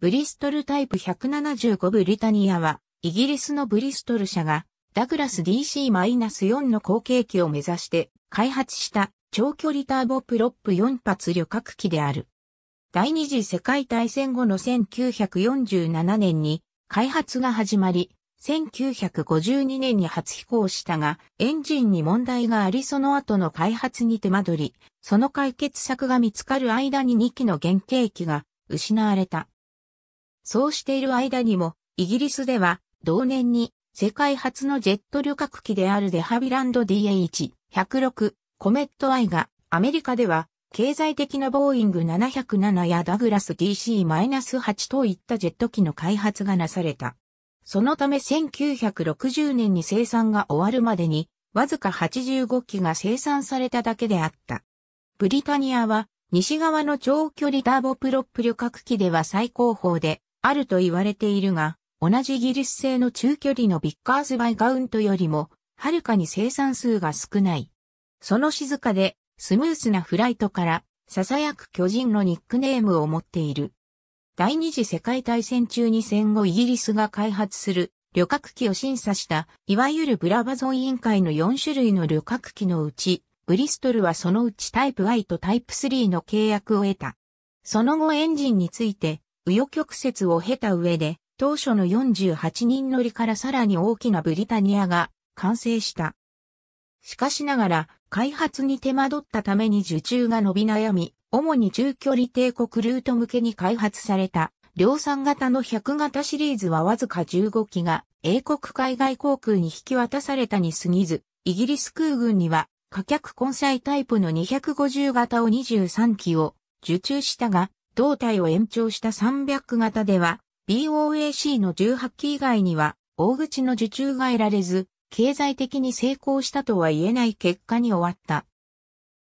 ブリストルタイプ175ブリタニアは、イギリスのブリストル社が、ダグラス DC-4 の後継機を目指して、開発した長距離ターボプロップ4発旅客機である。第二次世界大戦後の1947年に開発が始まり、1952年に初飛行したが、エンジンに問題がありその後の開発に手間取り、その解決策が見つかる間に2機の原型機が失われた。そうしている間にも、イギリスでは、同年に、世界初のジェット旅客機であるデハビランド DH-106 コメットアイが、アメリカでは、経済的なボーイング707やダグラス DC-8 といったジェット機の開発がなされた。そのため1960年に生産が終わるまでに、わずか85機が生産されただけであった。ブリタニアは、西側の長距離ターボプロップ旅客機では最高峰で、あると言われているが、同じイギリス製の中距離のビッカーズ・バイ・ガウントよりも、はるかに生産数が少ない。その静かで、スムースなフライトから、囁く巨人のニックネームを持っている。第二次世界大戦中に戦後イギリスが開発する旅客機を審査した、いわゆるブラバゾン委員会の4種類の旅客機のうち、ブリストルはそのうちタイプ I とタイプ3の契約を得た。その後エンジンについて右翼曲折を経た上で、当初の48人乗りからさらに大きなブリタニアが完成した。しかしながら、開発に手間取ったために受注が伸び悩み、主に中距離帝国ルート向けに開発された、量産型の100型シリーズはわずか15機が、英国海外航空に引き渡されたに過ぎず、イギリス空軍には、貨客混載タイプの250型を23機を受注したが、胴体を延長した300型では、BOAC の18機以外には、大口の受注が得られず、経済的に成功したとは言えない結果に終わった。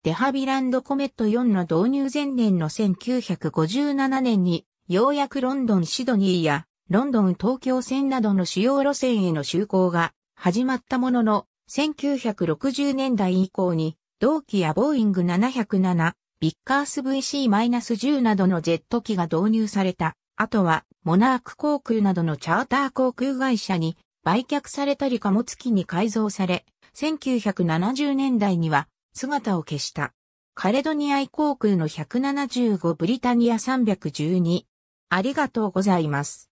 デハビランドコメット4の導入前年の1957年に、ようやくロンドン・シドニーや、ロンドン・東京線などの主要路線への就航が始まったものの、1960年代以降に、同期やボーイング707、ビッカース VC-10 などのジェット機が導入された。あとは、モナーク航空などのチャーター航空会社に売却されたり貨物機に改造され、1970年代には姿を消した。カレドニア航空の175ブリタニア312。ありがとうございます。